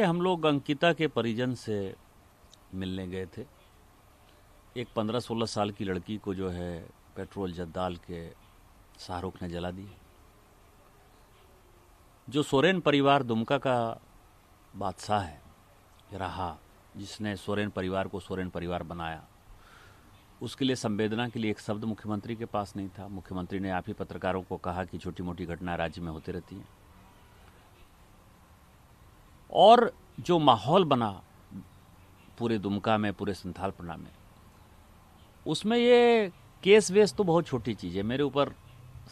कि हम लोग अंकिता के परिजन से मिलने गए थे एक पंद्रह सोलह साल की लड़की को जो है पेट्रोल जद्दाल के शाहरुख ने जला दिया जो सोरेन परिवार दुमका का बादशाह है रहा जिसने सोरेन परिवार को सोरेन परिवार बनाया उसके लिए संवेदना के लिए एक शब्द मुख्यमंत्री के पास नहीं था मुख्यमंत्री ने आप ही पत्रकारों को कहा कि छोटी मोटी घटनाएं राज्य में होती रहती हैं और जो माहौल बना पूरे दुमका में पूरे संथालपना में उसमें ये केस वेस तो बहुत छोटी चीज़ है मेरे ऊपर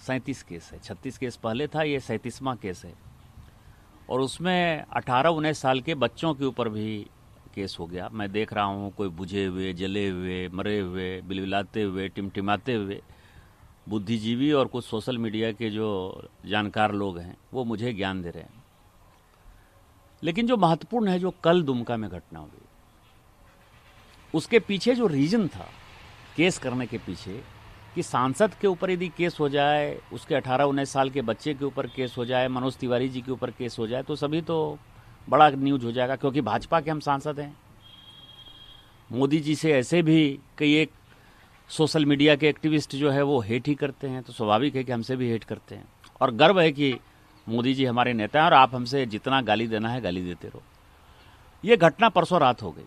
सैंतीस केस है छत्तीस केस पहले था ये सैंतीसवा केस है और उसमें अठारह उन्नीस साल के बच्चों के ऊपर भी केस हो गया मैं देख रहा हूँ कोई बुझे हुए जले हुए मरे हुए बिलबिलाते हुए टिमटिमाते हुए बुद्धिजीवी और कुछ सोशल मीडिया के जो जानकार लोग हैं वो मुझे ज्ञान दे रहे हैं लेकिन जो महत्वपूर्ण है जो कल दुमका में घटना हुई उसके पीछे जो रीज़न था केस करने के पीछे कि सांसद के ऊपर यदि केस हो जाए उसके अठारह उन्नीस साल के बच्चे के ऊपर केस हो जाए मनोज तिवारी जी के ऊपर केस हो जाए तो सभी तो बड़ा न्यूज हो जाएगा क्योंकि भाजपा के हम सांसद हैं मोदी जी से ऐसे भी कई एक सोशल मीडिया के एक्टिविस्ट जो है वो हेट ही करते हैं तो स्वाभाविक है कि हमसे भी हेट करते हैं और गर्व है कि मोदी जी हमारे नेता हैं और आप हमसे जितना गाली देना है गाली देते रहो ये घटना परसों रात हो गई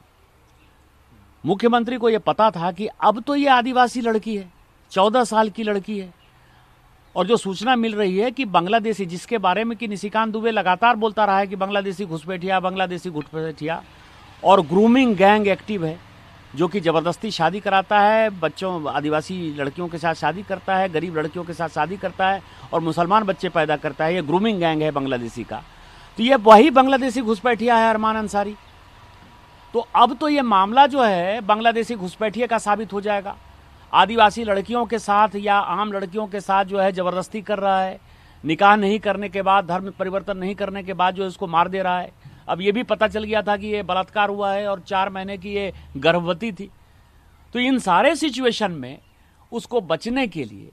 मुख्यमंत्री को यह पता था कि अब तो ये आदिवासी लड़की है चौदह साल की लड़की है और जो सूचना मिल रही है कि बांग्लादेशी जिसके बारे में कि निशिकांत दुबे लगातार बोलता रहा है कि बांग्लादेशी घुसपैठिया बांग्लादेशी घुसपैठिया और ग्रूमिंग गैंग एक्टिव है जो कि ज़बरदस्ती शादी कराता है बच्चों आदिवासी लड़कियों के साथ शादी करता है गरीब लड़कियों के साथ शादी करता है और मुसलमान बच्चे पैदा करता है ये ग्रूमिंग गैंग है बांग्लादेशी का तो ये वही बांग्लादेशी घुसपैठिया है अरमान अंसारी तो अब तो ये मामला जो है बांग्लादेशी घुसपैठिए का साबित हो जाएगा आदिवासी लड़कियों के साथ या आम लड़कियों के साथ जो है ज़बरदस्ती कर रहा है निकाह नहीं करने के बाद धर्म परिवर्तन नहीं करने के बाद जो इसको मार दे रहा है अब ये भी पता चल गया था कि ये बलात्कार हुआ है और चार महीने की ये गर्भवती थी तो इन सारे सिचुएशन में उसको बचने के लिए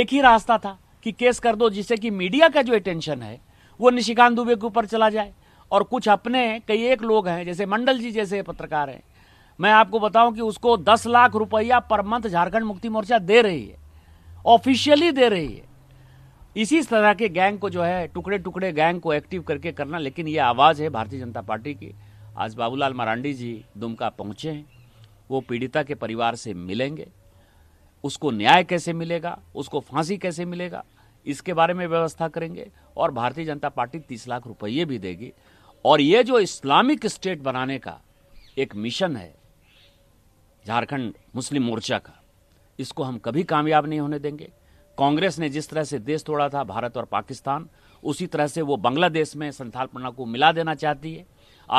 एक ही रास्ता था कि केस कर दो जिससे कि मीडिया का जो अटेंशन है वो निशिकांत दुबे के ऊपर चला जाए और कुछ अपने कई एक लोग हैं जैसे मंडल जी जैसे पत्रकार हैं मैं आपको बताऊं कि उसको दस लाख रुपया पर मंथ झारखंड मुक्ति मोर्चा दे रही है ऑफिशियली दे रही है इसी तरह के गैंग को जो है टुकड़े टुकड़े गैंग को एक्टिव करके करना लेकिन ये आवाज़ है भारतीय जनता पार्टी की आज बाबूलाल मरांडी जी दुमका पहुंचे हैं वो पीड़िता के परिवार से मिलेंगे उसको न्याय कैसे मिलेगा उसको फांसी कैसे मिलेगा इसके बारे में व्यवस्था करेंगे और भारतीय जनता पार्टी तीस लाख रुपये भी देगी और ये जो इस्लामिक स्टेट बनाने का एक मिशन है झारखंड मुस्लिम मोर्चा का इसको हम कभी कामयाब नहीं होने देंगे कांग्रेस ने जिस तरह से देश तोड़ा था भारत और पाकिस्तान उसी तरह से वो बांग्लादेश में संथाल प्रणा को मिला देना चाहती है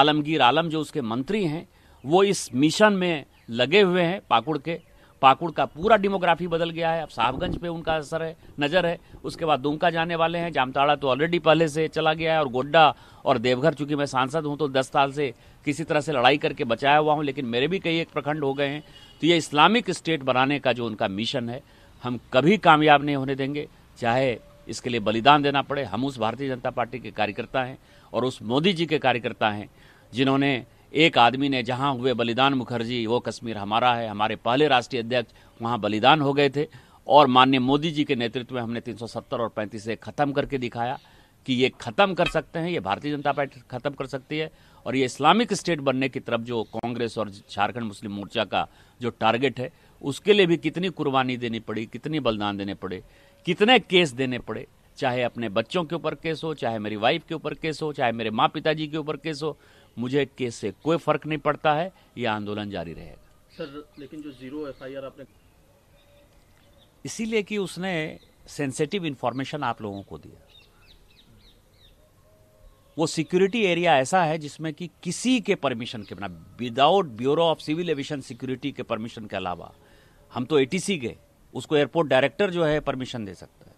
आलमगीर आलम जो उसके मंत्री हैं वो इस मिशन में लगे हुए हैं पाकुड़ के पाकुड़ का पूरा डेमोग्राफी बदल गया है अब साहबगंज पे उनका असर है नज़र है उसके बाद दुमका जाने वाले हैं जामताड़ा तो ऑलरेडी पहले से चला गया है और गोड्डा और देवघर चूंकि मैं सांसद हूं तो दस साल से किसी तरह से लड़ाई करके बचाया हुआ हूं लेकिन मेरे भी कई एक प्रखंड हो गए हैं तो ये इस्लामिक स्टेट बनाने का जो उनका मिशन है हम कभी कामयाब नहीं होने देंगे चाहे इसके लिए बलिदान देना पड़े हम उस भारतीय जनता पार्टी के कार्यकर्ता हैं और उस मोदी जी के कार्यकर्ता हैं जिन्होंने एक आदमी ने जहां हुए बलिदान मुखर्जी वो कश्मीर हमारा है हमारे पहले राष्ट्रीय अध्यक्ष वहां बलिदान हो गए थे और माननीय मोदी जी के नेतृत्व में हमने 370 और 35 से खत्म करके दिखाया कि ये खत्म कर सकते हैं ये भारतीय जनता पार्टी खत्म कर सकती है और ये इस्लामिक स्टेट बनने की तरफ जो कांग्रेस और झारखंड मुस्लिम मोर्चा का जो टारगेट है उसके लिए भी कितनी कुर्बानी देनी पड़ी कितनी बलिदान देने पड़े कितने केस देने पड़े चाहे अपने बच्चों के ऊपर केस हो चाहे मेरी वाइफ के ऊपर केस हो चाहे मेरे माँ पिताजी के ऊपर केस हो मुझे केस से कोई फर्क नहीं पड़ता है ये आंदोलन जारी रहेगा सर लेकिन जो जीरो एफआईआर आपने इसीलिए कि उसने सेंसेटिव इंफॉर्मेशन आप लोगों को दिया वो सिक्योरिटी एरिया ऐसा है जिसमें कि किसी के परमिशन के बिना without bureau of civil aviation security के परमिशन के अलावा हम तो एटीसी गए उसको एयरपोर्ट डायरेक्टर जो है परमिशन दे सकता है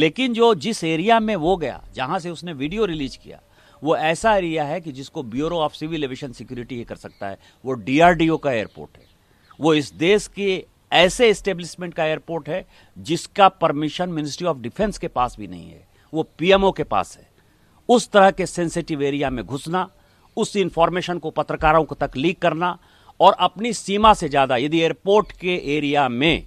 लेकिन जो जिस एरिया में वो गया जहां से उसने वीडियो रिलीज किया वो ऐसा एरिया है कि जिसको bureau of civil aviation security ही कर सकता है वो डीआरडीओ का एयरपोर्ट है वो इस देश के ऐसे एस्टेब्लिशमेंट का एयरपोर्ट है जिसका परमिशन मिनिस्ट्री ऑफ डिफेंस के पास भी नहीं है वो पीएमओ के पास है उस तरह के सेंसिटिव एरिया में घुसना उस इंफॉर्मेशन को पत्रकारों को तक लीक करना और अपनी सीमा से ज़्यादा यदि एयरपोर्ट के एरिया में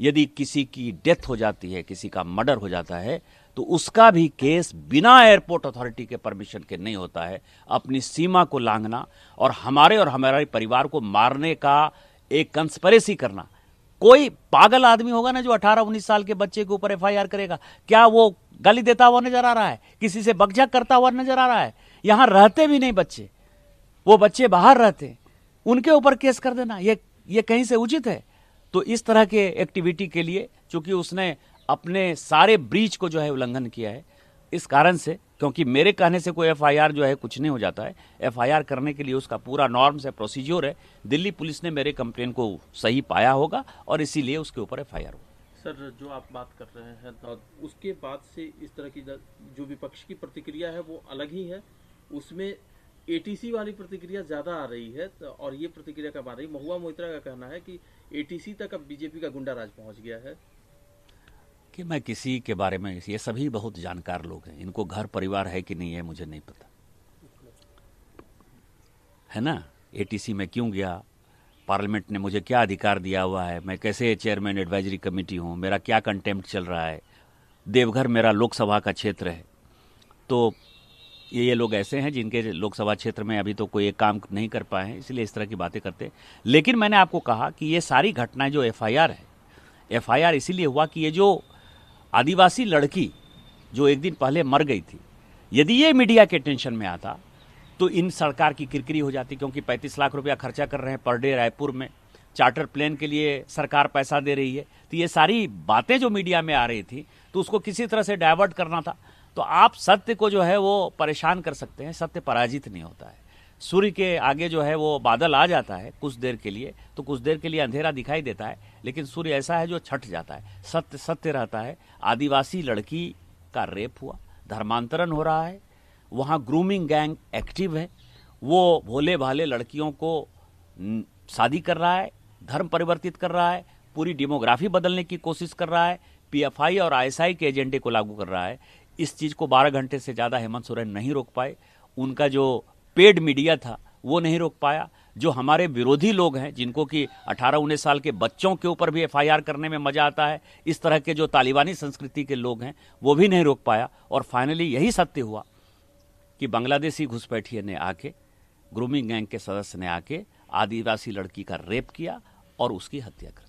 यदि किसी की डेथ हो जाती है किसी का मर्डर हो जाता है तो उसका भी केस बिना एयरपोर्ट अथॉरिटी के परमिशन के नहीं होता है अपनी सीमा को लांघना और हमारे और हमारे परिवार को मारने का एक कंस्परेसी करना कोई पागल आदमी होगा ना जो 18-19 साल के बच्चे के ऊपर एफआईआर करेगा क्या वो गाली देता हुआ नजर आ रहा है किसी से बगझक करता हुआ नजर आ रहा है यहां रहते भी नहीं बच्चे वो बच्चे बाहर रहते हैं उनके ऊपर केस कर देना ये ये कहीं से उचित है तो इस तरह के एक्टिविटी के लिए चूंकि उसने अपने सारे ब्रीच को जो है उल्लंघन किया है इस कारण से क्योंकि मेरे कहने से कोई एफआईआर जो है कुछ नहीं हो जाता है एफआईआर करने के लिए उसका पूरा नॉर्म्स है प्रोसीज्योर है दिल्ली पुलिस ने मेरे कंप्लेन को सही पाया होगा और इसीलिए उसके ऊपर एफ आई आर सर जो आप बात कर रहे हैं तो उसके बाद से इस तरह की जो विपक्ष की प्रतिक्रिया है वो अलग ही है उसमें एटीसी वाली प्रतिक्रिया ज़्यादा आ रही है तो और ये प्रतिक्रिया कब आ रही है महुआ मोहित्रा का कहना है कि एटीसी तक अब बीजेपी का गुंडा राज पहुंच गया है कि मैं किसी के बारे में ये सभी बहुत जानकार लोग हैं इनको घर परिवार है कि नहीं है मुझे नहीं पता है ना एटीसी में क्यों गया पार्लियामेंट ने मुझे क्या अधिकार दिया हुआ है मैं कैसे चेयरमैन एडवाइजरी कमेटी हूँ मेरा क्या कंटेम्प्ट चल रहा है देवघर मेरा लोकसभा का क्षेत्र है तो ये ये लोग ऐसे हैं जिनके लोकसभा क्षेत्र में अभी तो कोई एक काम नहीं कर पाए हैं इसलिए इस तरह की बातें करते लेकिन मैंने आपको कहा कि ये सारी घटनाएं जो एफआईआर है एफआईआर इसीलिए हुआ कि ये जो आदिवासी लड़की जो एक दिन पहले मर गई थी यदि ये मीडिया के टेंशन में आता तो इन सरकार की किरकिरी हो जाती क्योंकि पैंतीस लाख रुपया खर्चा कर रहे हैं पर डे रायपुर में चार्टर प्लेन के लिए सरकार पैसा दे रही है तो ये सारी बातें जो मीडिया में आ रही थी तो उसको किसी तरह से डाइवर्ट करना था तो आप सत्य को जो है वो परेशान कर सकते हैं सत्य पराजित नहीं होता है सूर्य के आगे जो है वो बादल आ जाता है कुछ देर के लिए तो कुछ देर के लिए अंधेरा दिखाई देता है लेकिन सूर्य ऐसा है जो छट जाता है सत्य सत्य रहता है आदिवासी लड़की का रेप हुआ धर्मांतरण हो रहा है वहाँ ग्रूमिंग गैंग एक्टिव है वो भोले भाले लड़कियों को शादी कर रहा है धर्म परिवर्तित कर रहा है पूरी डेमोग्राफी बदलने की कोशिश कर रहा है पीएफआई और आईएसआई के एजेंडे को लागू कर रहा है इस चीज़ को 12 घंटे से ज़्यादा हेमंत सोरेन नहीं रोक पाए उनका जो पेड मीडिया था वो नहीं रोक पाया जो हमारे विरोधी लोग हैं जिनको कि 18 उन्नीस साल के बच्चों के ऊपर भी एफआईआर करने में मजा आता है इस तरह के जो तालिबानी संस्कृति के लोग हैं वो भी नहीं रोक पाया और फाइनली यही सत्य हुआ कि बांग्लादेशी घुसपैठिए ने आके ग्रूमिंग गैंग के सदस्य ने आके आदिवासी लड़की का रेप किया और उसकी हत्या कर